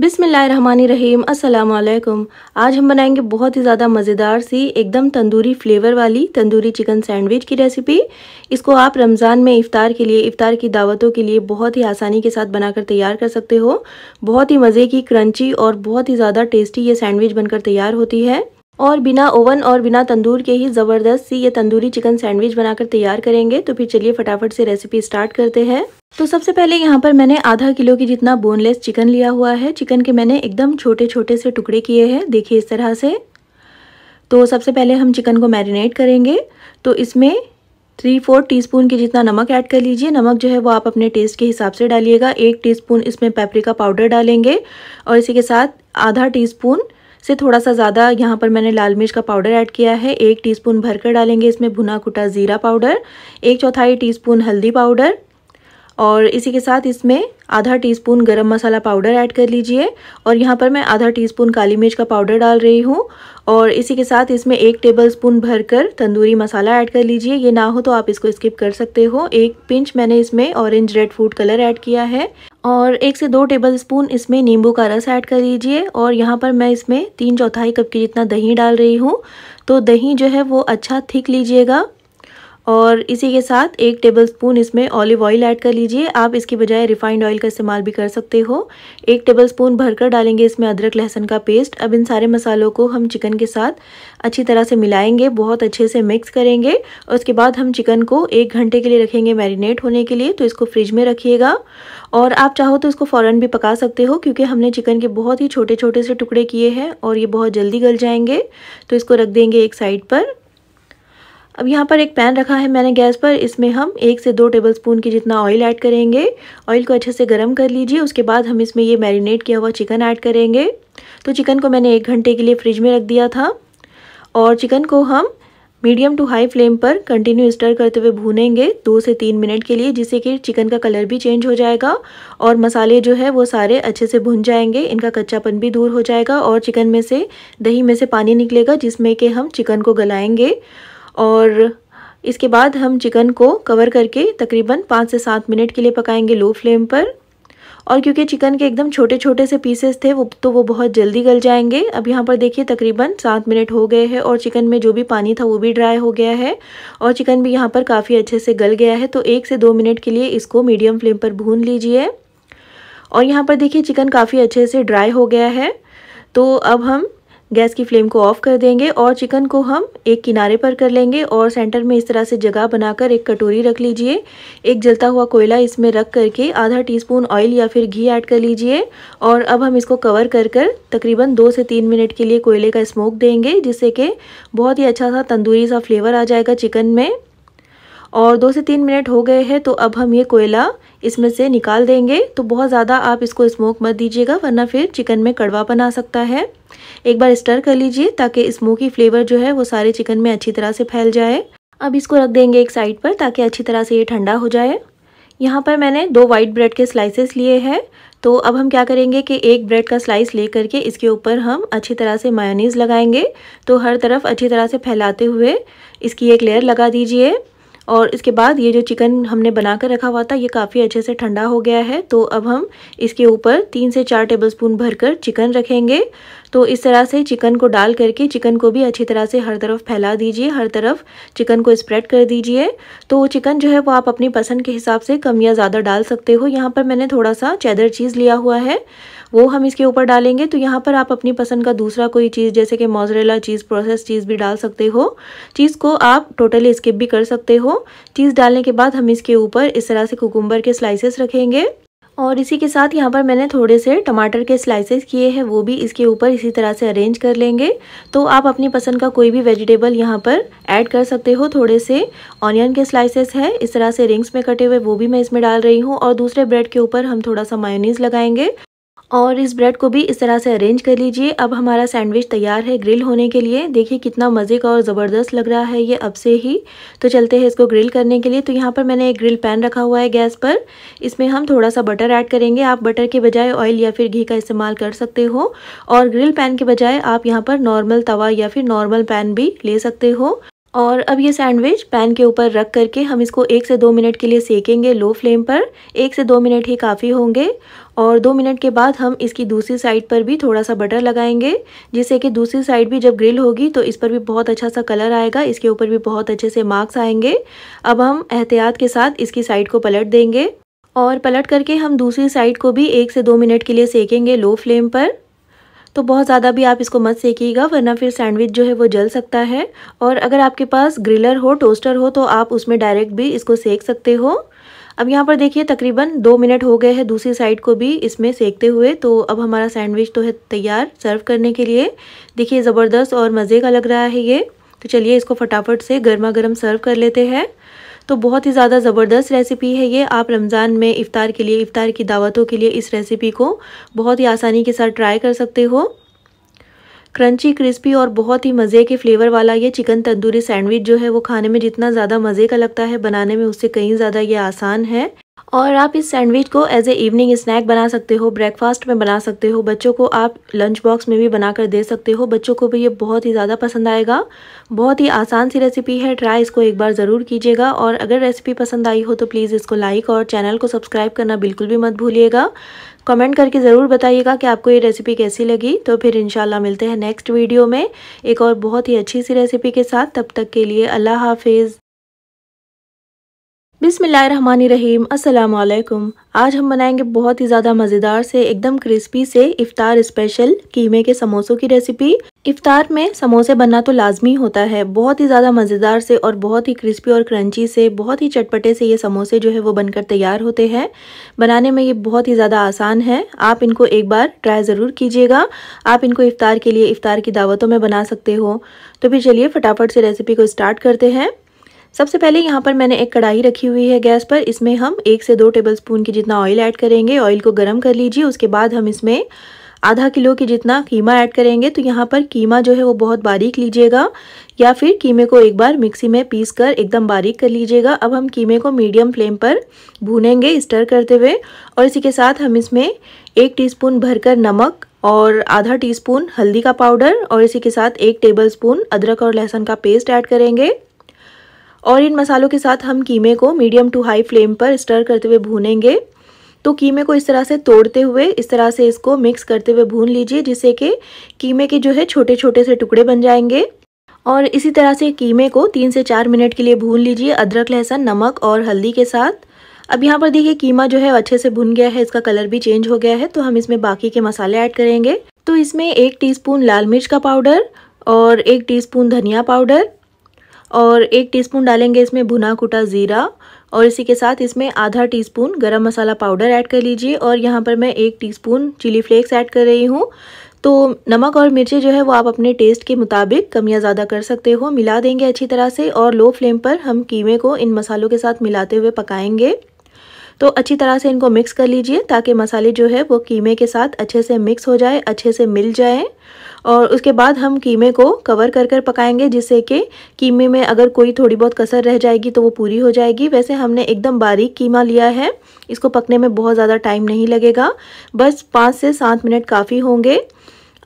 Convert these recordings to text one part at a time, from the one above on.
बिसमीम् अल्लाम आज हम बनाएंगे बहुत ही ज़्यादा मज़ेदार सी एकदम तंदूरी फ्लेवर वाली तंदूरी चिकन सैंडविच की रेसिपी इसको आप रमज़ान में इफ़ार के लिए इफ़ार की दावतों के लिए बहुत ही आसानी के साथ बनाकर तैयार कर सकते हो बहुत ही मज़े की क्रंची और बहुत ही ज़्यादा टेस्टी ये सैंडविच बनकर तैयार होती है और बिना ओवन और बिना तंदूर के ही ज़बरदस्त सी ये तंदूरी चिकन सैंडविच बनाकर तैयार करेंगे तो फिर चलिए फटाफट से रेसिपी स्टार्ट करते हैं तो सबसे पहले यहाँ पर मैंने आधा किलो की जितना बोनलेस चिकन लिया हुआ है चिकन के मैंने एकदम छोटे छोटे से टुकड़े किए हैं देखिए इस तरह से तो सबसे पहले हम चिकन को मैरिनेट करेंगे तो इसमें थ्री फोर टीस्पून के जितना नमक ऐड कर लीजिए नमक जो है वो आप अपने टेस्ट के हिसाब से डालिएगा एक टीस्पून इसमें पेपरिका पाउडर डालेंगे और इसी के साथ आधा टीस्पून से थोड़ा सा ज़्यादा यहाँ पर मैंने लाल मिर्च का पाउडर ऐड किया है एक टीस्पून भरकर डालेंगे इसमें भुना कुटा ज़ीरा पाउडर एक चौथाई टीस्पून हल्दी पाउडर और इसी के साथ इसमें आधा टीस्पून गरम मसाला पाउडर ऐड कर लीजिए और यहाँ पर मैं आधा टीस्पून काली मिर्च का पाउडर डाल रही हूँ और इसी के साथ इसमें एक टेबलस्पून भरकर तंदूरी मसाला ऐड कर लीजिए ये ना हो तो आप इसको स्किप कर सकते हो एक पिंच मैंने इसमें orange red food colour add किया है और एक से दो टेबल स्पून इसमें नींबू का रस ऐड कर लीजिए और यहाँ पर मैं इसमें तीन चौथाई कप के जितना दही डाल रही हूँ तो दही जो है वो अच्छा थिक लीजिएगा और इसी के साथ एक टेबलस्पून इसमें ऑलिव ऑयल ऐड कर लीजिए आप इसकी बजाय रिफाइंड ऑयल का इस्तेमाल भी कर सकते हो एक टेबलस्पून भरकर डालेंगे इसमें अदरक लहसुन का पेस्ट अब इन सारे मसालों को हम चिकन के साथ अच्छी तरह से मिलाएंगे बहुत अच्छे से मिक्स करेंगे और उसके बाद हम चिकन को एक घंटे के लिए रखेंगे मैरिनेट होने के लिए तो इसको फ्रिज में रखिएगा और आप चाहो तो इसको फ़ौरन भी पका सकते हो क्योंकि हमने चिकन के बहुत ही छोटे छोटे से टुकड़े किए हैं और ये बहुत जल्दी गल जाएंगे तो इसको रख देंगे एक साइड पर अब यहाँ पर एक पैन रखा है मैंने गैस पर इसमें हम एक से दो टेबल स्पून के जितना ऑयल ऐड करेंगे ऑयल को अच्छे से गर्म कर लीजिए उसके बाद हम इसमें ये मैरिनेट किया हुआ चिकन ऐड करेंगे तो चिकन को मैंने एक घंटे के लिए फ्रिज में रख दिया था और चिकन को हम मीडियम टू हाई फ्लेम पर कंटिन्यू स्टर करते हुए भूनेंगे दो से तीन मिनट के लिए जिससे कि चिकन का कलर भी चेंज हो जाएगा और मसाले जो है वो सारे अच्छे से भुन जाएंगे इनका कच्चापन भी दूर हो जाएगा और चिकन में से दही में से पानी निकलेगा जिसमें कि हम चिकन को गलाएंगे और इसके बाद हम चिकन को कवर करके तकरीबन पाँच से सात मिनट के लिए पकाएंगे लो फ्लेम पर और क्योंकि चिकन के एकदम छोटे छोटे से पीसेस थे वो तो वो बहुत जल्दी गल जाएंगे अब यहाँ पर देखिए तकरीबन सात मिनट हो गए हैं और चिकन में जो भी पानी था वो भी ड्राई हो गया है और चिकन भी यहाँ पर काफ़ी अच्छे से गल गया है तो एक से दो मिनट के लिए इसको मीडियम फ्लेम पर भून लीजिए और यहाँ पर देखिए चिकन काफ़ी अच्छे से ड्राई हो गया है तो अब हम गैस की फ्लेम को ऑफ कर देंगे और चिकन को हम एक किनारे पर कर लेंगे और सेंटर में इस तरह से जगह बनाकर एक कटोरी रख लीजिए एक जलता हुआ कोयला इसमें रख करके आधा टीस्पून ऑयल या फिर घी ऐड कर लीजिए और अब हम इसको कवर कर कर तकरीबन दो से तीन मिनट के लिए कोयले का स्मोक देंगे जिससे कि बहुत ही अच्छा सा तंदूरी सा फ्लेवर आ जाएगा चिकन में और दो से तीन मिनट हो गए हैं तो अब हम ये कोयला इसमें से निकाल देंगे तो बहुत ज़्यादा आप इसको स्मोक मत दीजिएगा वरना फिर चिकन में कड़वापन आ सकता है एक बार स्टर कर लीजिए ताकि स्मोकी फ्लेवर जो है वो सारे चिकन में अच्छी तरह से फैल जाए अब इसको रख देंगे एक साइड पर ताकि अच्छी तरह से ये ठंडा हो जाए यहाँ पर मैंने दो वाइट ब्रेड के स्लाइसेस लिए हैं तो अब हम क्या करेंगे कि एक ब्रेड का स्लाइस ले करके इसके ऊपर हम अच्छी तरह से मायोनीज़ लगाएंगे तो हर तरफ अच्छी तरह से फैलाते हुए इसकी एक लेयर लगा दीजिए और इसके बाद ये जो चिकन हमने बना कर रखा हुआ था ये काफ़ी अच्छे से ठंडा हो गया है तो अब हम इसके ऊपर तीन से चार टेबल स्पून भर कर चिकन रखेंगे तो इस तरह से चिकन को डाल करके चिकन को भी अच्छी तरह से हर तरफ फैला दीजिए हर तरफ चिकन को स्प्रेड कर दीजिए तो चिकन जो है वो आप अपनी पसंद के हिसाब से कम या ज़्यादा डाल सकते हो यहाँ पर मैंने थोड़ा सा चैदर चीज़ लिया हुआ है वो हम इसके ऊपर डालेंगे तो यहाँ पर आप अपनी पसंद का दूसरा कोई चीज़ जैसे कि मोजरेला चीज़ प्रोसेस चीज़ भी डाल सकते हो चीज़ को आप टोटली स्किप भी कर सकते हो चीज़ डालने के बाद हम इसके ऊपर इस तरह से कुकुम्बर के स्लाइसेस रखेंगे और इसी के साथ यहाँ पर मैंने थोड़े से टमाटर के स्लाइसेस किए हैं वो भी इसके ऊपर इसी तरह से अरेंज कर लेंगे तो आप अपनी पसंद का कोई भी वेजिटेबल यहाँ पर ऐड कर सकते हो थोड़े से ऑनियन के स्लाइसेस है इस तरह से रिंग्स में कटे हुए वो भी मैं इसमें डाल रही हूँ और दूसरे ब्रेड के ऊपर हम थोड़ा सा मायोनीज लगाएंगे और इस ब्रेड को भी इस तरह से अरेंज कर लीजिए अब हमारा सैंडविच तैयार है ग्रिल होने के लिए देखिए कितना मज़े का और ज़बरदस्त लग रहा है ये अब से ही तो चलते हैं इसको ग्रिल करने के लिए तो यहाँ पर मैंने एक ग्रिल पैन रखा हुआ है गैस पर इसमें हम थोड़ा सा बटर ऐड करेंगे आप बटर के बजाय ऑयल या फिर घी का इस्तेमाल कर सकते हो और ग्रिल पैन के बजाय आप यहाँ पर नॉर्मल तवा या फिर नॉर्मल पैन भी ले सकते हो और अब ये सैंडविच पैन के ऊपर रख करके हम इसको एक से दो मिनट के लिए सेकेंगे लो फ्लेम पर एक से दो मिनट ही काफ़ी होंगे और दो मिनट के बाद हम इसकी दूसरी साइड पर भी थोड़ा सा बटर लगाएंगे जिससे कि दूसरी साइड भी जब ग्रिल होगी तो इस पर भी बहुत अच्छा सा कलर आएगा इसके ऊपर भी बहुत अच्छे से मार्क्स आएंगे अब हम एहतियात के साथ इसकी साइड को पलट देंगे और पलट करके हम दूसरी साइड को भी एक से दो मिनट के लिए सेकेंगे लो फ्लेम पर तो बहुत ज़्यादा भी आप इसको मत सेकिएगा वरना फिर सैंडविच जो है वो जल सकता है और अगर आपके पास ग्रिलर हो टोस्टर हो तो आप उसमें डायरेक्ट भी इसको सेक सकते हो अब यहाँ पर देखिए तकरीबन दो मिनट हो गए हैं दूसरी साइड को भी इसमें सेकते हुए तो अब हमारा सैंडविच तो है तैयार सर्व करने के लिए देखिए ज़बरदस्त और मज़े का लग रहा है ये तो चलिए इसको फटाफट से गर्मा गर्म सर्व कर लेते हैं तो बहुत ही ज़्यादा ज़बरदस्त रेसिपी है ये आप रमज़ान में इफ़ार के लिए इफ़ार की दावतों के लिए इस रेसिपी को बहुत ही आसानी के साथ ट्राई कर सकते हो क्रंची क्रिस्पी और बहुत ही मज़े के फ्लेवर वाला ये चिकन तंदूरी सैंडविच जो है वो खाने में जितना ज़्यादा मज़े का लगता है बनाने में उससे कहीं ज़्यादा ये आसान है और आप इस सैंडविच को एज ए इवनिंग स्नैक बना सकते हो ब्रेकफास्ट में बना सकते हो बच्चों को आप लंच बॉक्स में भी बनाकर दे सकते हो बच्चों को भी ये बहुत ही ज़्यादा पसंद आएगा बहुत ही आसान सी रेसिपी है ट्राई इसको एक बार ज़रूर कीजिएगा और अगर रेसिपी पसंद आई हो तो प्लीज़ इसको लाइक और चैनल को सब्सक्राइब करना बिल्कुल भी मत भूलिएगा कमेंट करके ज़रूर बताइएगा कि आपको ये रेसिपी कैसी लगी तो फिर इनशाला मिलते हैं नेक्स्ट वीडियो में एक और बहुत ही अच्छी सी रेसिपी के साथ तब तक के लिए अल्लाह हाफिज़ बिसमीम अल्लाम आज हम बनाएंगे बहुत ही ज़्यादा मज़ेदार से एकदम क्रिस्पी से इफ़ार स्पेशल कीमे के समोसों की रेसिपी इफ़ार में समोसे बनना तो लाजमी होता है बहुत ही ज़्यादा मज़ेदार से और बहुत ही क्रिस्पी और क्रंची से बहुत ही चटपटे से ये समोसे जो है वो बनकर तैयार होते हैं बनाने में ये बहुत ही ज़्यादा आसान है आप इनको एक बार ट्राई ज़रूर कीजिएगा आप इनको इफ़ार के लिए इफ़ार की दावतों में बना सकते हो तो फिर चलिए फटाफट से रेसिपी को स्टार्ट करते हैं सबसे पहले यहाँ पर मैंने एक कढ़ाई रखी हुई है गैस पर इसमें हम एक से दो टेबल स्पून की जितना ऑयल ऐड करेंगे ऑयल को गर्म कर लीजिए उसके बाद हम इसमें आधा किलो की जितना कीमा ऐड करेंगे तो यहाँ पर कीमा जो है वो बहुत बारीक लीजिएगा या फिर कीमे को एक बार मिक्सी में पीस कर एकदम बारीक कर लीजिएगा अब हम कीमे को मीडियम फ्लेम पर भूनेंगे स्टर करते हुए और इसी के साथ हम इसमें एक टीस्पून भरकर नमक और आधा टीस्पून हल्दी का पाउडर और इसी के साथ एक टेबलस्पून अदरक और लहसुन का पेस्ट ऐड करेंगे और इन मसालों के साथ हम कीमे को मीडियम टू हाई फ्लेम पर स्टर करते हुए भूनेंगे तो कीमे को इस तरह से तोड़ते हुए इस तरह से इसको मिक्स करते हुए भून लीजिए जिससे कि कीमे के जो है छोटे छोटे से टुकड़े बन जाएंगे और इसी तरह से कीमे को तीन से चार मिनट के लिए भून लीजिए अदरक लहसुन नमक और हल्दी के साथ अब यहाँ पर देखिए कीमा जो है अच्छे से भुन गया है इसका कलर भी चेंज हो गया है तो हम इसमें बाकी के मसाले ऐड करेंगे तो इसमें एक टीस्पून लाल मिर्च का पाउडर और एक टीस्पून धनिया पाउडर और एक टीस्पून डालेंगे इसमें भुना कुटा ज़ीरा और इसी के साथ इसमें आधा टीस्पून गरम मसाला पाउडर ऐड कर लीजिए और यहाँ पर मैं एक टीस्पून चिली फ्लेक्स ऐड कर रही हूँ तो नमक और मिर्ची जो है वो आप अपने टेस्ट के मुताबिक कम या ज़्यादा कर सकते हो मिला देंगे अच्छी तरह से और लो फ्लेम पर हम कीमे को इन मसालों के साथ मिलाते हुए पकाएँगे तो अच्छी तरह से इनको मिक्स कर लीजिए ताकि मसाले जो है वो कीमे के साथ अच्छे से मिक्स हो जाए अच्छे से मिल जाएँ और उसके बाद हम कीमे को कवर कर कर पकाएंगे जिससे कि कीमे में अगर कोई थोड़ी बहुत कसर रह जाएगी तो वो पूरी हो जाएगी वैसे हमने एकदम बारीक कीमा लिया है इसको पकने में बहुत ज़्यादा टाइम नहीं लगेगा बस पाँच से सात मिनट काफ़ी होंगे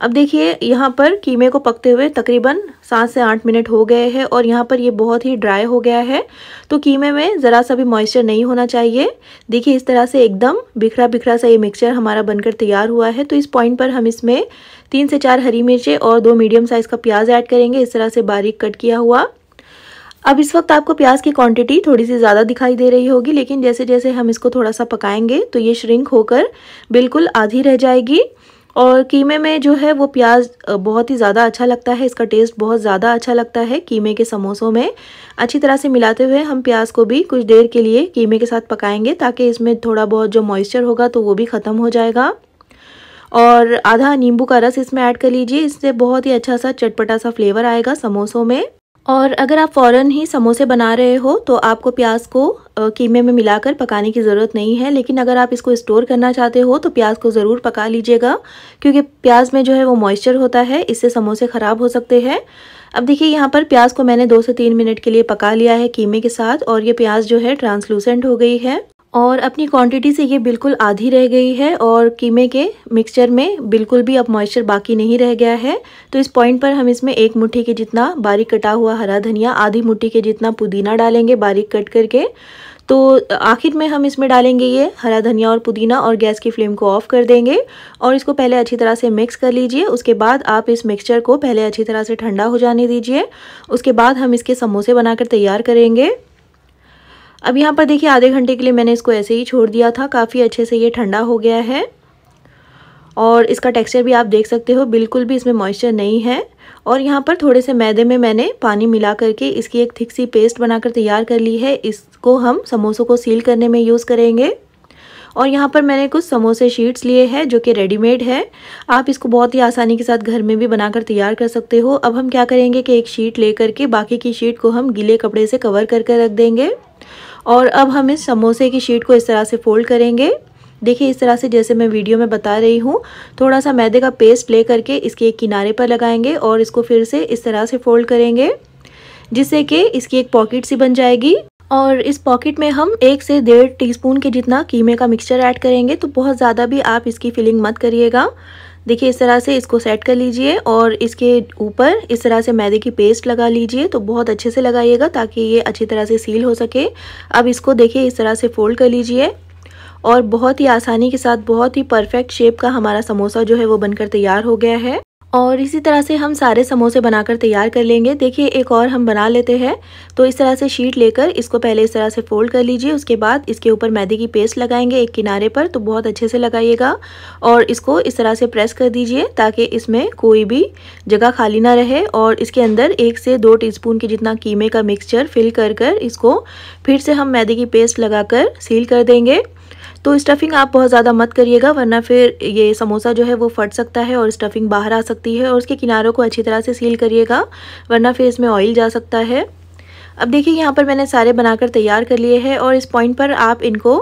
अब देखिए यहाँ पर कीमे को पकते हुए तकरीबन सात से आठ मिनट हो गए हैं और यहाँ पर ये बहुत ही ड्राई हो गया है तो कीमे में ज़रा सा भी मॉइस्चर नहीं होना चाहिए देखिए इस तरह से एकदम बिखरा बिखरा सा ये मिक्सचर हमारा बनकर तैयार हुआ है तो इस पॉइंट पर हम इसमें तीन से चार हरी मिर्चें और दो मीडियम साइज़ का प्याज ऐड करेंगे इस तरह से बारीक कट किया हुआ अब इस वक्त आपको प्याज की क्वांटिटी थोड़ी सी ज़्यादा दिखाई दे रही होगी लेकिन जैसे जैसे हम इसको थोड़ा सा पकाएंगे तो ये श्रिंक होकर बिल्कुल आधी रह जाएगी और कीमे में जो है वो प्याज बहुत ही ज़्यादा अच्छा लगता है इसका टेस्ट बहुत ज़्यादा अच्छा लगता है कीमे के समोसों में अच्छी तरह से मिलाते हुए हम प्याज को भी कुछ देर के लिए कीमे के साथ पकाएंगे ताकि इसमें थोड़ा बहुत जो मॉइस्चर होगा तो वो भी ख़त्म हो जाएगा और आधा नींबू का रस इसमें ऐड कर लीजिए इससे बहुत ही अच्छा सा चटपटा सा फ्लेवर आएगा समोसों में और अगर आप फ़ौरन ही समोसे बना रहे हो तो आपको प्याज को कीमे में मिलाकर पकाने की ज़रूरत नहीं है लेकिन अगर आप इसको स्टोर करना चाहते हो तो प्याज को ज़रूर पका लीजिएगा क्योंकि प्याज में जो है वो मॉइस्चर होता है इससे समोसे ख़राब हो सकते हैं अब देखिए यहाँ पर प्याज को मैंने दो से तीन मिनट के लिए पका लिया है कीमे के साथ और ये प्याज जो है ट्रांसलूसेंट हो गई है और अपनी क्वांटिटी से ये बिल्कुल आधी रह गई है और कीमे के मिक्सचर में बिल्कुल भी अब मॉइस्चर बाकी नहीं रह गया है तो इस पॉइंट पर हम इसमें एक मुट्ठी के जितना बारीक कटा हुआ हरा धनिया आधी मुट्ठी के जितना पुदीना डालेंगे बारीक कट करके तो आखिर में हम इसमें डालेंगे ये हरा धनिया और पुदीना और गैस की फ्लेम को ऑफ़ कर देंगे और इसको पहले अच्छी तरह से मिक्स कर लीजिए उसके बाद आप इस मिक्सचर को पहले अच्छी तरह से ठंडा हो जाने दीजिए उसके बाद हम इसके समोसे बनाकर तैयार करेंगे अब यहाँ पर देखिए आधे घंटे के लिए मैंने इसको ऐसे ही छोड़ दिया था काफ़ी अच्छे से ये ठंडा हो गया है और इसका टेक्सचर भी आप देख सकते हो बिल्कुल भी इसमें मॉइस्चर नहीं है और यहाँ पर थोड़े से मैदे में मैंने पानी मिला करके इसकी एक थिक सी पेस्ट बनाकर तैयार कर ली है इसको हम समोसों को सील करने में यूज़ करेंगे और यहाँ पर मैंने कुछ समोसे शीट्स लिए हैं जो कि रेडीमेड है आप इसको बहुत ही आसानी के साथ घर में भी बनाकर तैयार कर सकते हो अब हम क्या करेंगे कि एक शीट ले करके बाकी की शीट को हम गीले कपड़े से कवर करके रख देंगे और अब हम इस समोसे की शीट को इस तरह से फोल्ड करेंगे देखिए इस तरह से जैसे मैं वीडियो में बता रही हूँ थोड़ा सा मैदे का पेस्ट ले करके इसके एक किनारे पर लगाएंगे और इसको फिर से इस तरह से फोल्ड करेंगे जिससे कि इसकी एक पॉकेट सी बन जाएगी और इस पॉकेट में हम एक से डेढ़ टीस्पून के जितना कीमे का मिक्सचर ऐड करेंगे तो बहुत ज़्यादा भी आप इसकी फिलिंग मत करिएगा देखिए इस तरह से इसको सेट कर लीजिए और इसके ऊपर इस तरह से मैदे की पेस्ट लगा लीजिए तो बहुत अच्छे से लगाइएगा ताकि ये अच्छी तरह से सील हो सके अब इसको देखिए इस तरह से फोल्ड कर लीजिए और बहुत ही आसानी के साथ बहुत ही परफेक्ट शेप का हमारा समोसा जो है वो बनकर तैयार हो गया है और इसी तरह से हम सारे समोसे बनाकर तैयार कर लेंगे देखिए एक और हम बना लेते हैं तो इस तरह से शीट लेकर इसको पहले इस तरह से फोल्ड कर लीजिए उसके बाद इसके ऊपर मैदे की पेस्ट लगाएंगे एक किनारे पर तो बहुत अच्छे से लगाइएगा और इसको इस तरह से प्रेस कर दीजिए ताकि इसमें कोई भी जगह खाली ना रहे और इसके अंदर एक से दो स्पून के जितना कीमे का मिक्सचर फिल कर कर इसको फिर से हम मैदे की पेस्ट कर सील कर देंगे तो स्टफिंग आप बहुत ज़्यादा मत करिएगा वरना फिर ये समोसा जो है वो फट सकता है और स्टफिंग बाहर आ सकती है और उसके किनारों को अच्छी तरह से सील करिएगा वरना फिर इसमें ऑयल जा सकता है अब देखिए यहाँ पर मैंने सारे बनाकर तैयार कर लिए हैं और इस पॉइंट पर आप इनको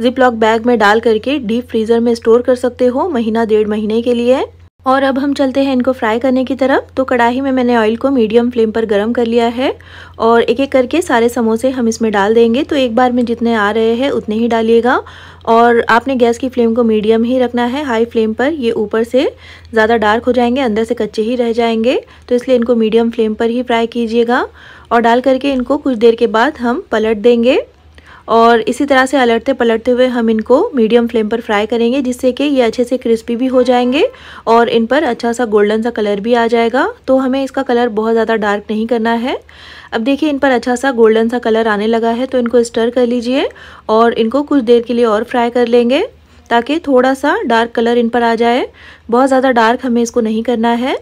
जिप लॉक बैग में डाल करके डीप फ्रीज़र में स्टोर कर सकते हो महीना डेढ़ महीने के लिए और अब हम चलते हैं इनको फ्राई करने की तरफ तो कढ़ाई में मैंने ऑयल को मीडियम फ्लेम पर गर्म कर लिया है और एक एक करके सारे समोसे हम इसमें डाल देंगे तो एक बार में जितने आ रहे हैं उतने ही डालिएगा और आपने गैस की फ्लेम को मीडियम ही रखना है हाई फ्लेम पर ये ऊपर से ज़्यादा डार्क हो जाएंगे अंदर से कच्चे ही रह जाएंगे तो इसलिए इनको मीडियम फ्लेम पर ही फ्राई कीजिएगा और डाल करके इनको कुछ देर के बाद हम पलट देंगे और इसी तरह से अलटते पलटते हुए हम इनको मीडियम फ्लेम पर फ्राई करेंगे जिससे कि ये अच्छे से क्रिस्पी भी हो जाएंगे और इन पर अच्छा सा गोल्डन सा कलर भी आ जाएगा तो हमें इसका कलर बहुत ज़्यादा डार्क नहीं करना है अब देखिए इन पर अच्छा सा गोल्डन सा कलर आने लगा है तो इनको स्टर कर लीजिए और इनको कुछ देर के लिए और फ्राई कर लेंगे ताकि थोड़ा सा डार्क कलर इन पर आ जाए बहुत ज़्यादा डार्क हमें इसको नहीं करना है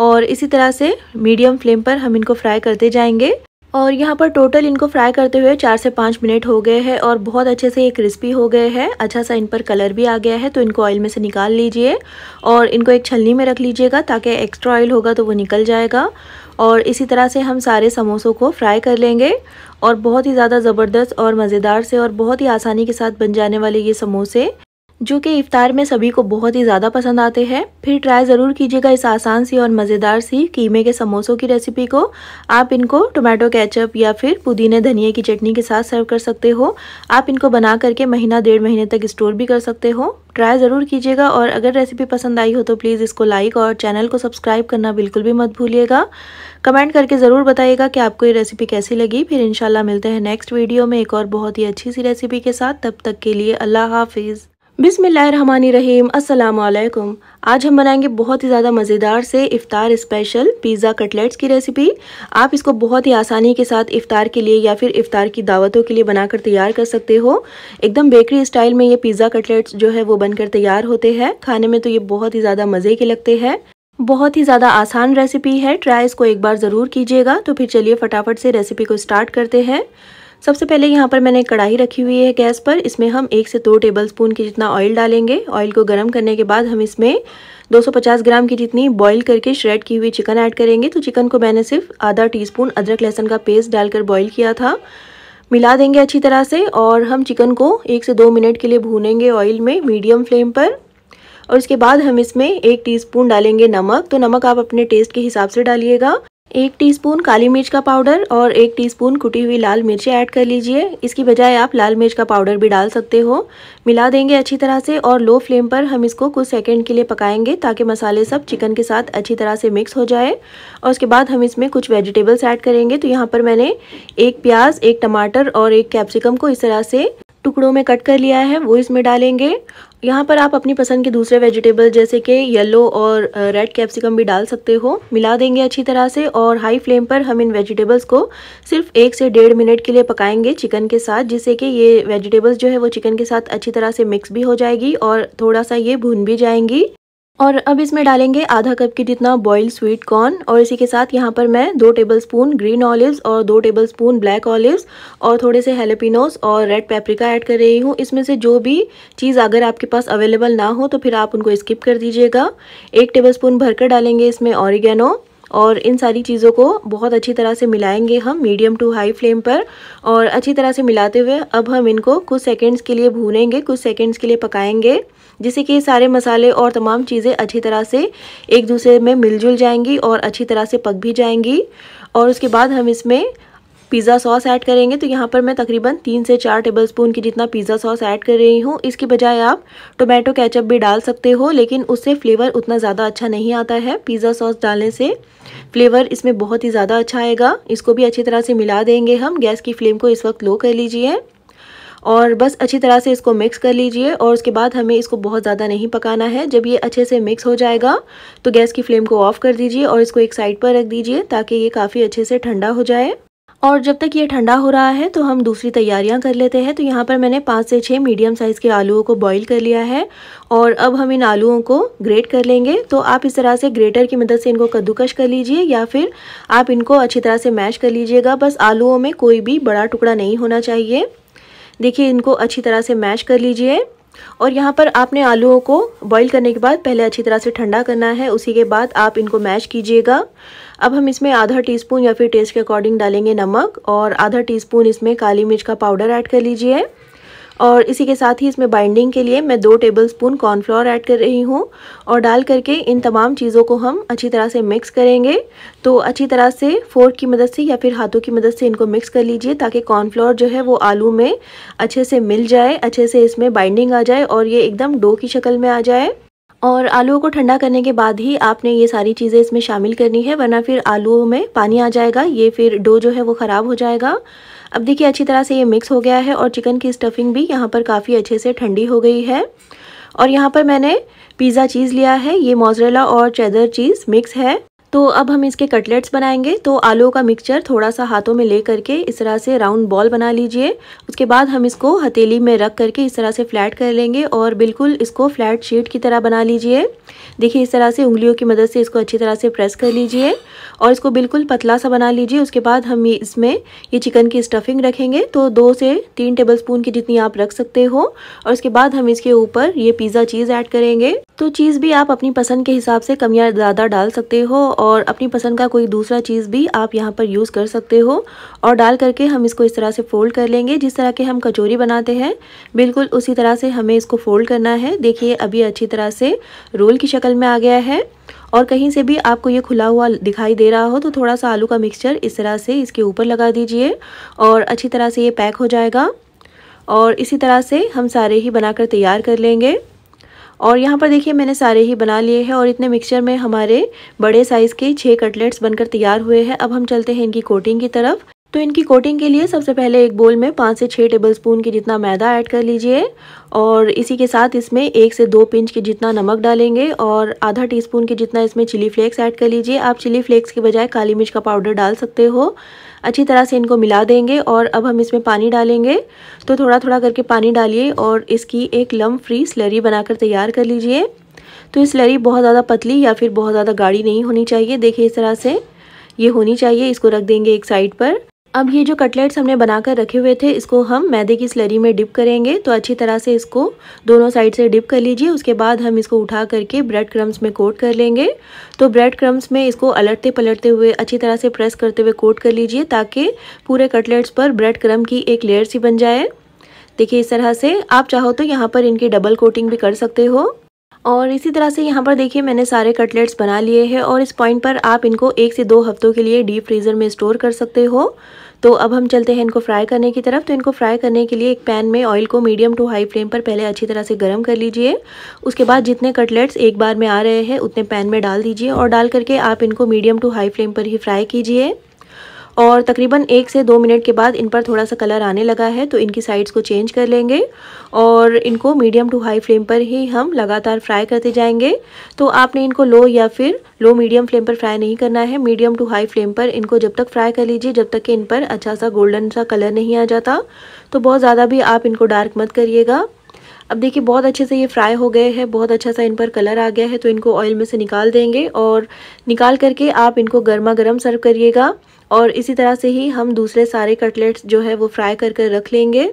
और इसी तरह से मीडियम फ्लेम पर हम इनको फ्राई करते जाएंगे और यहाँ पर टोटल इनको फ्राई करते हुए चार से पाँच मिनट हो गए हैं और बहुत अच्छे से ये क्रिस्पी हो गए हैं अच्छा सा इन पर कलर भी आ गया है तो इनको ऑयल में से निकाल लीजिए और इनको एक छलनी में रख लीजिएगा ताकि एक्स्ट्रा ऑयल होगा तो वो निकल जाएगा और इसी तरह से हम सारे समोसों को फ्राई कर लेंगे और बहुत ही ज़्यादा ज़बरदस्त और मज़ेदार से और बहुत ही आसानी के साथ बन जाने वाले ये समोसे जो कि इफ़ार में सभी को बहुत ही ज़्यादा पसंद आते हैं फिर ट्राई ज़रूर कीजिएगा इस आसान सी और मज़ेदार सी कीमे के समोसों की रेसिपी को आप इनको टोमेटो केचप या फिर पुदीने धनिया की चटनी के साथ सर्व कर सकते हो आप इनको बना करके महीना डेढ़ महीने तक स्टोर भी कर सकते हो ट्राई ज़रूर कीजिएगा और अगर रेसिपी पसंद आई हो तो प्लीज़ इसको लाइक और चैनल को सब्सक्राइब करना बिल्कुल भी मत भूलिएगा कमेंट करके ज़रूर बताइएगा कि आपको ये रेसिपी कैसी लगी फिर इंशाल्लाह मिलते हैं नेक्स्ट वीडियो में एक और बहुत ही अच्छी सी रेसिपी के साथ तब तक के लिए अल्लाह हाफिज़ बिसमीम असलकुम आज हम बनाएंगे बहुत ही ज़्यादा मज़ेदार से इफ़ार स्पेशल पिज़्ज़ा कटलेट्स की रेसिपी आप इसको बहुत ही आसानी के साथ इफ़ार के लिए या फिर इफ़ार की दावतों के लिए बनाकर तैयार कर सकते हो एकदम बेकरी स्टाइल में ये पिज़्ज़ा कटलेट्स जो है वो बनकर तैयार होते हैं खाने में तो ये बहुत ही ज़्यादा मज़े के लगते हैं बहुत ही ज़्यादा आसान रेसिपी है ट्राई इसको एक बार ज़रूर कीजिएगा तो फिर चलिए फटाफट से रेसिपी को स्टार्ट करते हैं सबसे पहले यहाँ पर मैंने कढ़ाई रखी हुई है गैस पर इसमें हम एक से दो टेबल स्पून के जितना ऑयल डालेंगे ऑयल को गर्म करने के बाद हम इसमें 250 ग्राम की जितनी बॉईल करके श्रेड की हुई चिकन ऐड करेंगे तो चिकन को मैंने सिर्फ आधा टीस्पून अदरक लहसुन का पेस्ट डालकर बॉईल किया था मिला देंगे अच्छी तरह से और हम चिकन को एक से दो मिनट के लिए भूनेंगे ऑयल में मीडियम फ्लेम पर और इसके बाद हम इसमें एक टीस्पून डालेंगे नमक तो नमक आप अपने टेस्ट के हिसाब से डालिएगा एक टीस्पून काली मिर्च का पाउडर और एक टीस्पून कुटी हुई लाल मिर्ची ऐड कर लीजिए इसकी बजाय आप लाल मिर्च का पाउडर भी डाल सकते हो मिला देंगे अच्छी तरह से और लो फ्लेम पर हम इसको कुछ सेकंड के लिए पकाएंगे ताकि मसाले सब चिकन के साथ अच्छी तरह से मिक्स हो जाए और उसके बाद हम इसमें कुछ वेजिटेबल्स ऐड करेंगे तो यहाँ पर मैंने एक प्याज एक टमाटर और एक कैप्सिकम को इस तरह से टुकड़ों में कट कर लिया है वो इसमें डालेंगे यहाँ पर आप अपनी पसंद के दूसरे वेजिटेबल जैसे कि येलो और रेड कैप्सिकम भी डाल सकते हो मिला देंगे अच्छी तरह से और हाई फ्लेम पर हम इन वेजिटेबल्स को सिर्फ एक से डेढ़ मिनट के लिए पकाएंगे चिकन के साथ जिससे कि ये वेजिटेबल्स जो है वो चिकन के साथ अच्छी तरह से मिक्स भी हो जाएगी और थोड़ा सा ये भून भी जाएंगी और अब इसमें डालेंगे आधा कप के जितना बॉइल्ड स्वीट कॉर्न और इसी के साथ यहाँ पर मैं दो टेबलस्पून ग्रीन ऑलिव्स और दो टेबलस्पून ब्लैक ऑलिव्स और थोड़े से हेलोपिनोस और रेड पेपरिका ऐड कर रही हूँ इसमें से जो भी चीज़ अगर आपके पास अवेलेबल ना हो तो फिर आप उनको स्किप कर दीजिएगा एक स्पून भरकर डालेंगे इसमें ऑरिगेनो और इन सारी चीज़ों को बहुत अच्छी तरह से मिलाएंगे हम मीडियम टू हाई फ्लेम पर और अच्छी तरह से मिलाते हुए अब हम इनको कुछ सेकंड्स के लिए भूनेंगे कुछ सेकंड्स के लिए पकाएंगे जिससे कि सारे मसाले और तमाम चीज़ें अच्छी तरह से एक दूसरे में मिलजुल जाएंगी और अच्छी तरह से पक भी जाएंगी और उसके बाद हम इसमें पिज़्ज़ा सॉस ऐड करेंगे तो यहाँ पर मैं तकरीबन तीन से चार टेबल स्पून की जितना पिज़्ज़ा सॉस ऐड कर रही हूँ इसके बजाय आप टोमेटो कैचअप भी डाल सकते हो लेकिन उससे फ्लेवर उतना ज़्यादा अच्छा नहीं आता है पिज़्ज़ा सॉस डालने से फ्लेवर इसमें बहुत ही ज़्यादा अच्छा आएगा इसको भी अच्छी तरह से मिला देंगे हम गैस की फ्लेम को इस वक्त लो कर लीजिए और बस अच्छी तरह से इसको मिक्स कर लीजिए और उसके बाद हमें इसको बहुत ज़्यादा नहीं पकाना है जब ये अच्छे से मिक्स हो जाएगा तो गैस की फ्लेम को ऑफ़ कर दीजिए और इसको एक साइड पर रख दीजिए ताकि ये काफ़ी अच्छे से ठंडा हो जाए और जब तक ये ठंडा हो रहा है तो हम दूसरी तैयारियां कर लेते हैं तो यहाँ पर मैंने पाँच से छः मीडियम साइज़ के आलूओं को बॉईल कर लिया है और अब हम इन आलूओं को ग्रेट कर लेंगे तो आप इस तरह से ग्रेटर की मदद से इनको कद्दूकश कर लीजिए या फिर आप इनको अच्छी तरह से मैश कर लीजिएगा बस आलूओं में कोई भी बड़ा टुकड़ा नहीं होना चाहिए देखिए इनको अच्छी तरह से मैश कर लीजिए और यहाँ पर आपने आलूओं को बॉईल करने के बाद पहले अच्छी तरह से ठंडा करना है उसी के बाद आप इनको मैश कीजिएगा अब हम इसमें आधा टीस्पून या फिर टेस्ट के अकॉर्डिंग डालेंगे नमक और आधा टीस्पून इसमें काली मिर्च का पाउडर ऐड कर लीजिए और इसी के साथ ही इसमें बाइंडिंग के लिए मैं दो टेबल स्पून कॉर्नफ्लोर ऐड कर रही हूँ और डाल करके इन तमाम चीज़ों को हम अच्छी तरह से मिक्स करेंगे तो अच्छी तरह से फोर्क की मदद से या फिर हाथों की मदद से इनको मिक्स कर लीजिए ताकि कॉर्नफ्लोर जो है वो आलू में अच्छे से मिल जाए अच्छे से इसमें बाइंडिंग आ जाए और ये एकदम डो की शक्ल में आ जाए और आलूओं को ठंडा करने के बाद ही आपने ये सारी चीज़ें इसमें शामिल करनी है वरना फिर आलूओं में पानी आ जाएगा ये फिर डो जो है वो ख़राब हो जाएगा अब देखिए अच्छी तरह से ये मिक्स हो गया है और चिकन की स्टफिंग भी यहाँ पर काफ़ी अच्छे से ठंडी हो गई है और यहाँ पर मैंने पिज़्ज़ा चीज़ लिया है ये मोजरेला और चैदर चीज़ मिक्स है तो अब हम इसके कटलेट्स बनाएंगे तो आलू का मिक्सचर थोड़ा सा हाथों में ले करके इस तरह से राउंड बॉल बना लीजिए उसके बाद हम इसको हथेली में रख करके इस तरह से फ्लैट कर लेंगे और बिल्कुल इसको फ्लैट शीट की तरह बना लीजिए देखिए इस तरह से उंगलियों की मदद से इसको अच्छी तरह से प्रेस कर लीजिए और इसको बिल्कुल पतला सा बना लीजिए उसके बाद हम इसमें ये चिकन की स्टफिंग रखेंगे तो दो से तीन टेबल स्पून की जितनी आप रख सकते हो और उसके बाद हम इसके ऊपर ये पिज़्ज़ा चीज़ ऐड करेंगे तो चीज़ भी आप अपनी पसंद के हिसाब से कम या ज़्यादा डाल सकते हो और अपनी पसंद का कोई दूसरा चीज़ भी आप यहाँ पर यूज़ कर सकते हो और डाल करके हम इसको इस तरह से फ़ोल्ड कर लेंगे जिस तरह के हम कचौरी बनाते हैं बिल्कुल उसी तरह से हमें इसको फ़ोल्ड करना है देखिए अभी अच्छी तरह से रोल की शक्ल में आ गया है और कहीं से भी आपको ये खुला हुआ दिखाई दे रहा हो तो थोड़ा सा आलू का मिक्सचर इस तरह से इसके ऊपर लगा दीजिए और अच्छी तरह से ये पैक हो जाएगा और इसी तरह से हम सारे ही बनाकर तैयार कर लेंगे और यहाँ पर देखिए मैंने सारे ही बना लिए हैं और इतने मिक्सचर में हमारे बड़े साइज़ के छः कटलेट्स बनकर तैयार हुए हैं अब हम चलते हैं इनकी कोटिंग की तरफ तो इनकी कोटिंग के लिए सबसे पहले एक बोल में पाँच से छः टेबल स्पून की जितना मैदा ऐड कर लीजिए और इसी के साथ इसमें एक से दो पिंच के जितना नमक डालेंगे और आधा टीस्पून के जितना इसमें चिली फ्लेक्स ऐड कर लीजिए आप चिली फ्लेक्स के बजाय काली मिर्च का पाउडर डाल सकते हो अच्छी तरह से इनको मिला देंगे और अब हम इसमें पानी डालेंगे तो थोड़ा थोड़ा करके पानी डालिए और इसकी एक लम फ्री स्लरी बनाकर तैयार कर लीजिए तो ये स्लरी बहुत ज़्यादा पतली या फिर बहुत ज़्यादा गाढ़ी नहीं होनी चाहिए देखिए इस तरह से ये होनी चाहिए इसको रख देंगे एक साइड पर अब ये जो कटलेट्स हमने बनाकर रखे हुए थे इसको हम मैदे की स्लरी में डिप करेंगे तो अच्छी तरह से इसको दोनों साइड से डिप कर लीजिए उसके बाद हम इसको उठा करके ब्रेड क्रम्स में कोट कर लेंगे तो ब्रेड क्रम्स में इसको अलटते पलटते हुए अच्छी तरह से प्रेस करते हुए कोट कर लीजिए ताकि पूरे कटलेट्स पर ब्रेड क्रम की एक लेयर सी बन जाए देखिए इस तरह से आप चाहो तो यहाँ पर इनकी डबल कोटिंग भी कर सकते हो और इसी तरह से यहाँ पर देखिए मैंने सारे कटलेट्स बना लिए हैं और इस पॉइंट पर आप इनको एक से दो हफ्तों के लिए डीप फ्रीज़र में स्टोर कर सकते हो तो अब हम चलते हैं इनको फ्राई करने की तरफ तो इनको फ्राई करने के लिए एक पैन में ऑयल को मीडियम टू हाई फ्लेम पर पहले अच्छी तरह से गर्म कर लीजिए उसके बाद जितने कटलेट्स एक बार में आ रहे हैं उतने पैन में डाल दीजिए और डाल करके आप इनको मीडियम टू हाई फ्लेम पर ही फ्राई कीजिए और तकरीबन एक से दो मिनट के बाद इन पर थोड़ा सा कलर आने लगा है तो इनकी साइड्स को चेंज कर लेंगे और इनको मीडियम टू हाई फ्लेम पर ही हम लगातार फ्राई करते जाएंगे तो आपने इनको लो या फिर लो मीडियम फ्लेम पर फ्राई नहीं करना है मीडियम टू हाई फ्लेम पर इनको जब तक फ्राई कर लीजिए जब तक कि इन पर अच्छा सा गोल्डन सा कलर नहीं आ जाता तो बहुत ज़्यादा भी आप इनको डार्क मत करिएगा अब देखिए बहुत अच्छे से ये फ्राई हो गए हैं बहुत अच्छा सा इन पर कलर आ गया है तो इनको ऑयल में से निकाल देंगे और निकाल करके आप इनको गर्मा गर्म सर्व करिएगा और इसी तरह से ही हम दूसरे सारे कटलेट्स जो है वो फ्राई कर कर रख लेंगे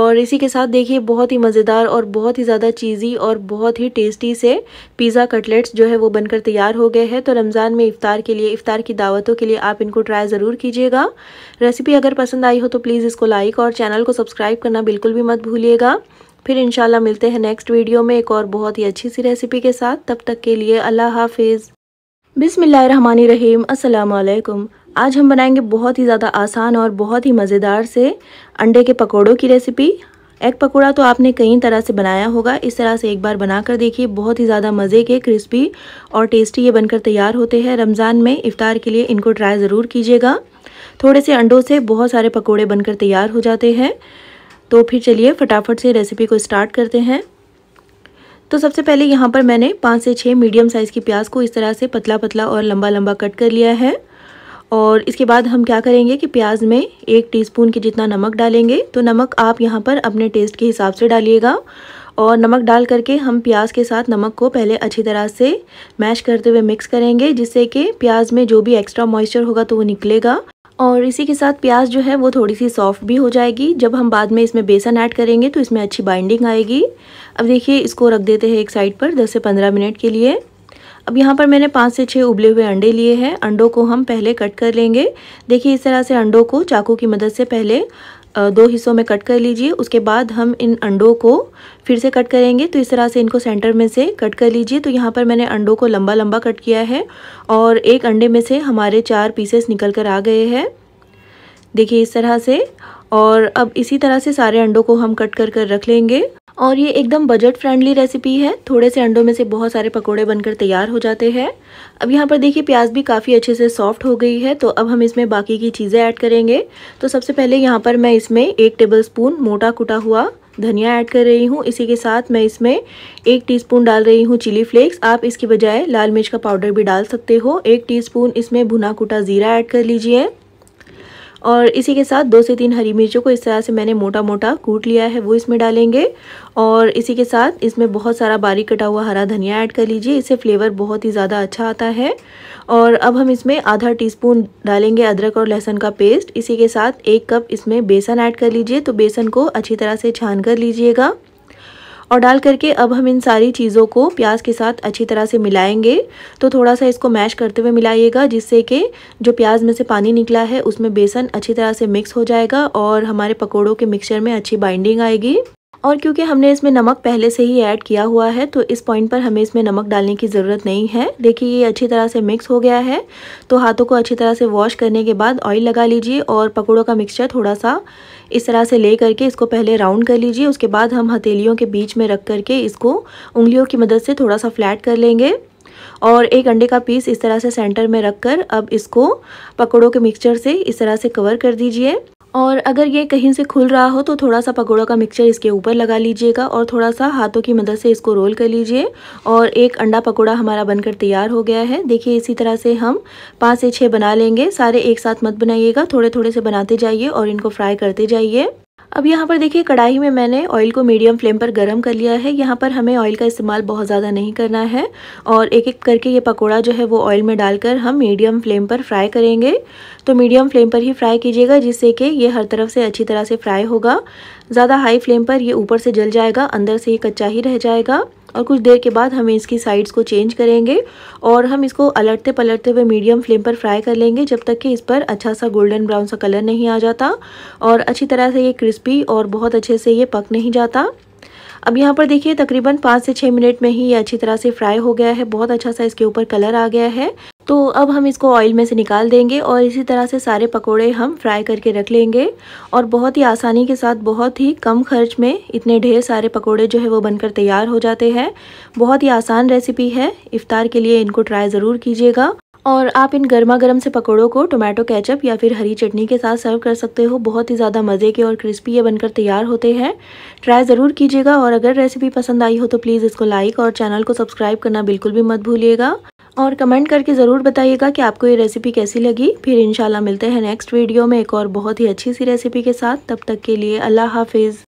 और इसी के साथ देखिए बहुत ही मज़ेदार और बहुत ही ज़्यादा चीज़ी और बहुत ही टेस्टी से पिज़्ज़ा कटलेट्स जो है वो बनकर तैयार हो गए हैं तो रमज़ान में इफ़ार के लिए इफ़ार की दावतों के लिए आप इनको ट्राई ज़रूर कीजिएगा रेसिपी अगर पसंद आई हो तो प्लीज़ इसको लाइक और चैनल को सब्सक्राइब करना बिल्कुल भी मत भूलिएगा फिर इंशाल्लाह मिलते हैं नेक्स्ट वीडियो में एक और बहुत ही अच्छी सी रेसिपी के साथ तब तक के लिए अल्लाह हाफिज़ बिसमीम अल्लाम आज हम बनाएंगे बहुत ही ज़्यादा आसान और बहुत ही मज़ेदार से अंडे के पकौड़ों की रेसिपी एग पकौड़ा तो आपने कई तरह से बनाया होगा इस तरह से एक बार बनाकर देखिए बहुत ही ज़्यादा मज़े के क्रिस्पी और टेस्टी ये बनकर तैयार होते हैं रमज़ान में इफ़ार के लिए इनको ट्राई ज़रूर कीजिएगा थोड़े से अंडों से बहुत सारे पकौड़े बनकर तैयार हो जाते हैं तो फिर चलिए फटाफट से रेसिपी को स्टार्ट करते हैं तो सबसे पहले यहाँ पर मैंने पाँच से छः मीडियम साइज़ की प्याज को इस तरह से पतला पतला और लंबा लंबा कट कर लिया है और इसके बाद हम क्या करेंगे कि प्याज में एक टीस्पून के जितना नमक डालेंगे तो नमक आप यहाँ पर अपने टेस्ट के हिसाब से डालिएगा और नमक डाल करके हम प्याज के साथ नमक को पहले अच्छी तरह से मैश करते हुए मिक्स करेंगे जिससे कि प्याज में जो भी एक्स्ट्रा मॉइस्चर होगा तो वो निकलेगा और इसी के साथ प्याज जो है वो थोड़ी सी सॉफ्ट भी हो जाएगी जब हम बाद में इसमें बेसन ऐड करेंगे तो इसमें अच्छी बाइंडिंग आएगी अब देखिए इसको रख देते हैं एक साइड पर 10 से 15 मिनट के लिए अब यहाँ पर मैंने पाँच से छः उबले हुए अंडे लिए हैं अंडों को हम पहले कट कर लेंगे देखिए इस तरह से अंडों को चाकू की मदद से पहले दो हिस्सों में कट कर लीजिए उसके बाद हम इन अंडों को फिर से कट करेंगे तो इस तरह से इनको सेंटर में से कट कर लीजिए तो यहाँ पर मैंने अंडों को लंबा लंबा कट किया है और एक अंडे में से हमारे चार पीसेस निकल कर आ गए हैं देखिए इस तरह से और अब इसी तरह से सारे अंडों को हम कट कर कर रख लेंगे और ये एकदम बजट फ्रेंडली रेसिपी है थोड़े से अंडों में से बहुत सारे पकोड़े बनकर तैयार हो जाते हैं अब यहाँ पर देखिए प्याज भी काफ़ी अच्छे से सॉफ्ट हो गई है तो अब हम इसमें बाकी की चीज़ें ऐड करेंगे तो सबसे पहले यहाँ पर मैं इसमें एक टेबल स्पून मोटा कुटा हुआ धनिया ऐड कर रही हूँ इसी के साथ मैं इसमें एक टीस्पून डाल रही हूँ चिली फ्लेक्स आप इसकी बजाय लाल मिर्च का पाउडर भी डाल सकते हो एक टीस्पून इसमें भुना कुटा ज़ीरा ऐड कर लीजिए और इसी के साथ दो से तीन हरी मिर्चों को इस तरह से मैंने मोटा मोटा कूट लिया है वो इसमें डालेंगे और इसी के साथ इसमें बहुत सारा बारीक कटा हुआ हरा धनिया ऐड कर लीजिए इससे फ्लेवर बहुत ही ज़्यादा अच्छा आता है और अब हम इसमें आधा टीस्पून डालेंगे अदरक और लहसुन का पेस्ट इसी के साथ एक कप इसमें बेसन ऐड कर लीजिए तो बेसन को अच्छी तरह से छान कर लीजिएगा और डाल करके अब हम इन सारी चीज़ों को प्याज के साथ अच्छी तरह से मिलाएंगे तो थोड़ा सा इसको मैश करते हुए मिलाइएगा जिससे कि जो प्याज में से पानी निकला है उसमें बेसन अच्छी तरह से मिक्स हो जाएगा और हमारे पकौड़ों के मिक्सचर में अच्छी बाइंडिंग आएगी और क्योंकि हमने इसमें नमक पहले से ही ऐड किया हुआ है तो इस पॉइंट पर हमें इसमें नमक डालने की ज़रूरत नहीं है देखिए ये अच्छी तरह से मिक्स हो गया है तो हाथों को अच्छी तरह से वॉश करने के बाद ऑयल लगा लीजिए और पकौड़ों का मिक्सचर थोड़ा सा इस तरह से ले करके इसको पहले राउंड कर लीजिए उसके बाद हम हथेलियों के बीच में रख करके इसको उंगलियों की मदद से थोड़ा सा फ्लैट कर लेंगे और एक अंडे का पीस इस तरह से सेंटर में कर अब इसको पकौड़ों के मिक्सचर से इस तरह से कवर कर दीजिए और अगर ये कहीं से खुल रहा हो तो थोड़ा सा पकौड़ा का मिक्सचर इसके ऊपर लगा लीजिएगा और थोड़ा सा हाथों की मदद से इसको रोल कर लीजिए और एक अंडा पकौड़ा हमारा बनकर तैयार हो गया है देखिए इसी तरह से हम पाँच से छः बना लेंगे सारे एक साथ मत बनाइएगा थोड़े थोड़े से बनाते जाइए और इनको फ्राई करते जाइए अब यहाँ पर देखिए कढ़ाई में मैंने ऑयल को मीडियम फ्लेम पर गर्म कर लिया है यहाँ पर हमें ऑयल का इस्तेमाल बहुत ज़्यादा नहीं करना है और एक एक करके ये पकोड़ा जो है वो ऑयल में डालकर हम मीडियम फ्लेम पर फ्राई करेंगे तो मीडियम फ्लेम पर ही फ्राई कीजिएगा जिससे कि ये हर तरफ से अच्छी तरह से फ्राई होगा ज़्यादा हाई फ्लेम पर ये ऊपर से जल जाएगा अंदर से ही कच्चा ही रह जाएगा और कुछ देर के बाद हमें इसकी साइड्स को चेंज करेंगे और हम इसको अलटते पलटते हुए मीडियम फ्लेम पर फ्राई कर लेंगे जब तक कि इस पर अच्छा सा गोल्डन ब्राउन सा कलर नहीं आ जाता और अच्छी तरह से ये क्रिस्पी और बहुत अच्छे से ये पक नहीं जाता अब यहाँ पर देखिए तकरीबन पाँच से छः मिनट में ही ये अच्छी तरह से फ्राई हो गया है बहुत अच्छा सा इसके ऊपर कलर आ गया है तो अब हम इसको ऑयल में से निकाल देंगे और इसी तरह से सारे पकोड़े हम फ्राई करके रख लेंगे और बहुत ही आसानी के साथ बहुत ही कम खर्च में इतने ढेर सारे पकोड़े जो है वो बनकर तैयार हो जाते हैं बहुत ही आसान रेसिपी है इफ़ार के लिए इनको ट्राई ज़रूर कीजिएगा और आप इन गर्मा गर्म से पकौड़ों को टोमेटो केचप या फिर हरी चटनी के साथ सर्व कर सकते हो बहुत ही ज़्यादा मज़े के और क्रिस्पी ये बनकर तैयार होते हैं ट्राई ज़रूर कीजिएगा और अगर रेसिपी पसंद आई हो तो प्लीज़ इसको लाइक और चैनल को सब्सक्राइब करना बिल्कुल भी मत भूलिएगा और कमेंट करके ज़रूर बताइएगा कि आपको ये रेसिपी कैसी लगी फिर इंशाल्लाह मिलते हैं नेक्स्ट वीडियो में एक और बहुत ही अच्छी सी रेसिपी के साथ तब तक के लिए अल्लाह हाफिज़